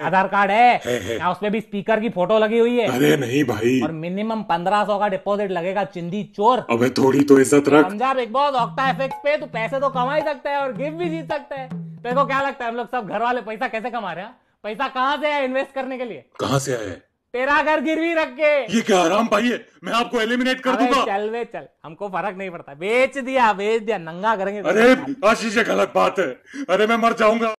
आधार card है, है, है। उसमें भी स्पीकर की फोटो लगी हुई है अरे नहीं भाई और मिनिमम पंद्रह सौ का डिपॉजिट लगेगा चिंदी चोर अबे थोड़ी तो इज्जत रख समझा बिग बॉस ऑक्टा एफएक्स पे तू तो पैसे तो कमा ही सकता है और गिफ्ट भी जीत सकता है तेरे को क्या लगता है हम लोग सब घर वाले पैसा कैसे कमा रहे हैं हाँ? पैसा कहाँ से है इन्वेस्ट करने के लिए कहाँ से आया तेरा घर गिरवी रख के ये क्या आराम भाई है मैं आपको एलिमिनेट कर दूंगा चल वे चल हमको फर्क नहीं पड़ता बेच दिया बेच दिया नंगा करेंगे अरे आशीष गलत बात है अरे मैं मर जाऊंगा